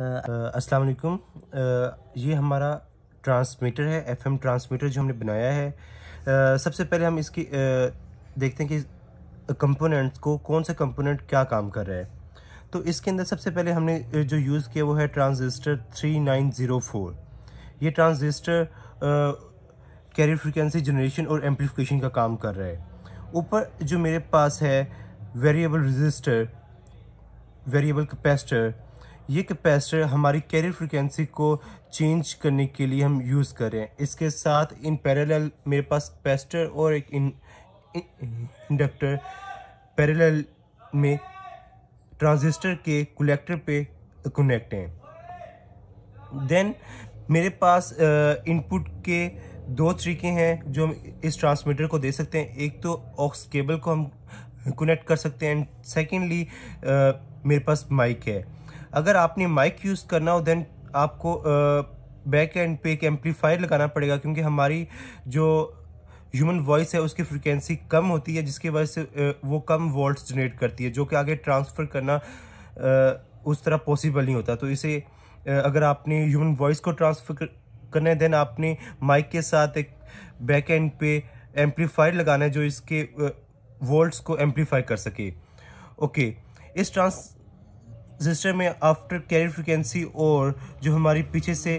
अस्सलाम वालेकुम ये हमारा ट्रांसमीटर है एफएम ट्रांसमीटर जो हमने बनाया है आ, सबसे पहले हम इसकी आ, देखते हैं कि कंपोनेंट्स को कौन सा कंपोनेंट क्या काम कर रहा है तो इसके अंदर सबसे पहले हमने जो यूज़ किया वो है ट्रांजिस्टर 3904 ये ट्रांजिस्टर कैरियर फ्रिक्वेंसी जनरेशन और एम्पलीफिकेशन का काम कर रहा है ऊपर जो मेरे पास है वेरिएबल रजिस्टर वेरिएबल कैपेसिटर ये कैपेसिटर हमारी कैरियर फ्रिक्वेंसी को चेंज करने के लिए हम यूज़ कर रहे हैं इसके साथ इन पैरेलल मेरे पास कैपेसिटर और एक इन, इंडक्टर पैरेलल में ट्रांजिस्टर के कलेक्टर पे कनेक्ट हैं देन मेरे पास इनपुट uh, के दो तरीके हैं जो हम इस ट्रांसमीटर को दे सकते हैं एक तो ऑक्स केबल को हम कनेक्ट कर सकते हैं एंड सेकेंडली uh, मेरे पास माइक है अगर आपने माइक यूज़ करना हो देन आपको बैक एंड पे एक एम्पलीफायर लगाना पड़ेगा क्योंकि हमारी जो ह्यूमन वॉइस है उसकी फ्रिक्वेंसी कम होती है जिसकी वजह से वो कम वोल्ट्स जनरेट करती है जो कि आगे ट्रांसफ़र करना उस तरह पॉसिबल नहीं होता तो इसे अगर आपने ह्यूमन वॉइस को ट्रांसफ़र करना है देन आपने माइक के साथ एक बैक एंड पे एम्पलीफायर लगाना है जो इसके वोल्ट्स को एम्पलीफाई कर सके ओके इस ट्रांस रजिस्टर में आफ्टर कैरी फ्रिक्वेंसी और जो हमारी पीछे से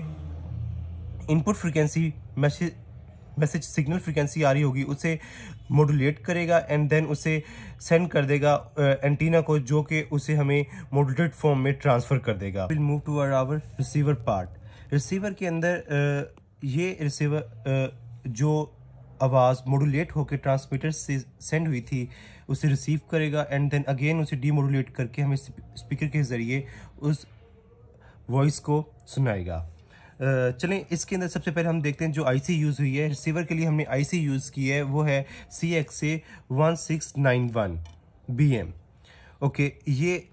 input frequency message message signal frequency आ रही होगी उसे मॉडुलेट करेगा एंड देन उसे सेंड कर देगा एंटीना को जो कि उसे हमें मॉडुलेट फॉर्म में ट्रांसफ़र कर देगा will move to our our receiver part receiver के अंदर ये रिसीवर जो आवाज़ मॉडुलेट होकर ट्रांसमीटर से सेंड हुई थी उसे रिसीव करेगा एंड देन अगेन उसे डीमोडुलेट करके हमें स्पीकर के ज़रिए उस वॉइस को सुनाएगा चलें इसके अंदर सबसे पहले हम देखते हैं जो आईसी यूज़ हुई है रिसीवर के लिए हमने आईसी यूज़ की है वो है C X A one six nine one B M okay ये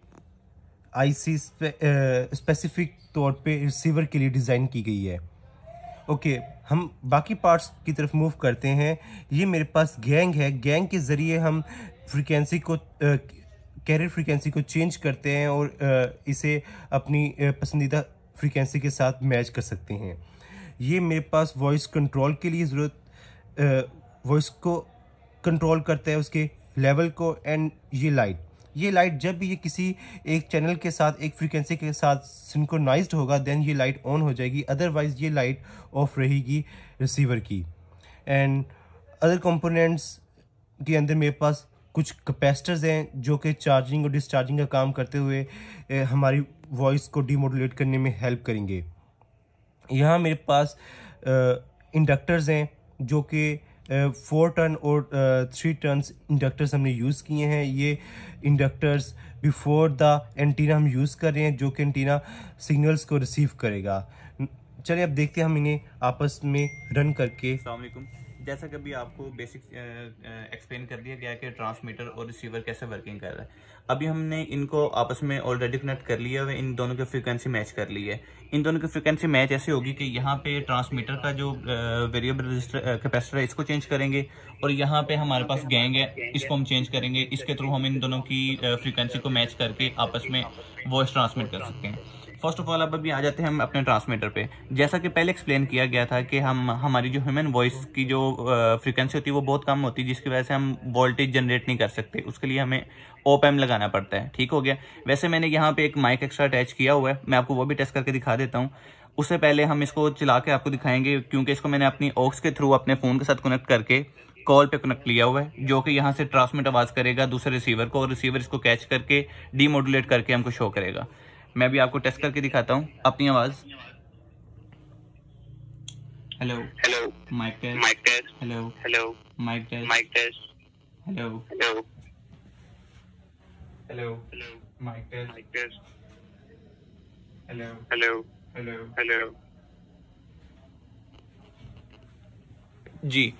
आईसी स्पेसिफिक तौर पे रिसीवर के लिए डिज़ाइन की गई है ओके हम बाकी पार्ट्स की तरफ मूव करते हैं ये मेरे पास गैंग है गैंग के ज़रिए हम फ्रिक्वेंसी को कैरियर फ्रिक्वेंसी को चेंज करते हैं और आ, इसे अपनी पसंदीदा फ्रिक्वेंसी के साथ मैच कर सकते हैं ये मेरे पास वॉइस कंट्रोल के लिए ज़रूरत वॉइस को कंट्रोल करता है उसके लेवल को एंड ये लाइट ये लाइट जब भी ये किसी एक चैनल के साथ एक फ्रीक्वेंसी के साथ सिंक्रोनाइज्ड होगा देन ये लाइट ऑन हो जाएगी अदरवाइज़ ये लाइट ऑफ रहेगी रिसीवर की एंड अदर कंपोनेंट्स के अंदर मेरे पास कुछ कैपेसिटर्स हैं जो कि चार्जिंग और डिस्चार्जिंग का काम करते हुए हमारी वॉइस को डीमोडुलेट करने में हेल्प करेंगे यहाँ मेरे पास इंडक्टर्स हैं जो कि फोर टन और थ्री टन इंडक्टर्स हमने यूज़ किए हैं ये इंडक्टर्स बिफोर द एंटीना हम यूज़ कर रहे हैं जो कि एंटीना सिग्नल्स को रिसीव करेगा चलिए अब देखते हैं हम इन्हें आपस में रन करके जैसा कि अभी आपको बेसिक एक्सप्लेन कर दिया गया कि ट्रांसमीटर और रिसीवर कैसे वर्किंग कर रहा है अभी हमने इनको आपस में ऑलरेडी कनेक्ट कर लिया है इन दोनों की फ्रिक्वेंसी मैच कर ली है इन दोनों की फ्रिक्वेंसी मैच ऐसे होगी कि यहाँ पे ट्रांसमीटर का जो वेरिएबल रजिस्टर कैपेसिटर है इसको चेंज करेंगे और यहाँ पे हमारे पास गैंग है इसको हम चेंज करेंगे इसके थ्रू हम इन दोनों की फ्रिक्वेंसी को मैच करके आपस में वॉइस ट्रांसमिट कर सकते हैं फर्स्ट ऑफ ऑल अब अभी आ जाते हैं हम अपने ट्रांसमीटर पे जैसा कि पहले एक्सप्लेन किया गया था कि हम हमारी जो ह्यूमन वॉइस की जो फ्रीक्वेंसी होती है वो बहुत कम होती है जिसकी वजह से हम वोल्टेज जनरेट नहीं कर सकते उसके लिए हमें ओप एम लगाना पड़ता है ठीक हो गया वैसे मैंने यहाँ पे एक माइक एक्स्ट्रा अटैच किया हुआ है मैं आपको वो भी टेस्ट करके दिखा देता हूँ उससे पहले हम इसको चला के आपको दिखाएंगे क्योंकि इसको मैंने अपनी ऑक्स के थ्रू अपने फ़ोन के साथ कनेक्ट करके कॉल पे कनेक्ट लिया हुआ है जो कि यहाँ से ट्रांसमिट आवाज़ करेगा दूसरे रिसीवर को और रिसीवर इसको कैच करके डीमोडुलेट करके हमको शो करेगा मैं भी आपको टेस्ट करके दिखाता हूँ अपनी आवाज hello hello mic test mic test hello hello mic test mic test hello hello hello mic test mic test hello hello hello hello जी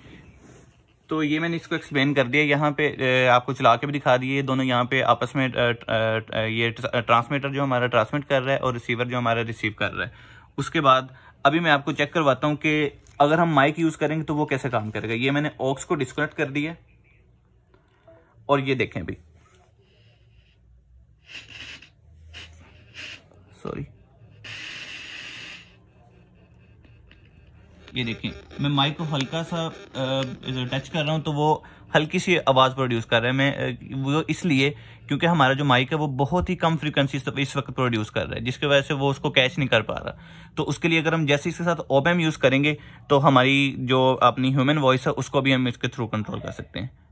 तो ये मैंने इसको एक्सप्लेन कर दिया यहाँ पे आपको चला के भी दिखा दिए दोनों यहाँ पे आपस में ये ट्रांसमीटर जो हमारा ट्रांसमिट कर रहा है और रिसीवर जो हमारा रिसीव कर रहा है उसके बाद अभी मैं आपको चेक करवाता हूँ कि अगर हम माइक यूज़ करेंगे तो वो कैसे काम करेगा ये मैंने ऑक्स को डिस्कनेक्ट कर दिया और ये देखें अभी सॉरी ये देखें मैं माइक को हल्का सा टच कर रहा हूँ तो वो हल्की सी आवाज़ प्रोड्यूस कर रहा है मैं वो इसलिए क्योंकि हमारा जो माइक है वो बहुत ही कम फ्रीक्वेंसी इस वक्त प्रोड्यूस कर रहा है जिसकी वजह से वो उसको कैच नहीं कर पा रहा तो उसके लिए अगर हम जैसे इसके साथ ओपेम यूज़ करेंगे तो हमारी जो अपनी ह्यूमन वॉइस है उसको भी हम इसके थ्रू कंट्रोल कर सकते हैं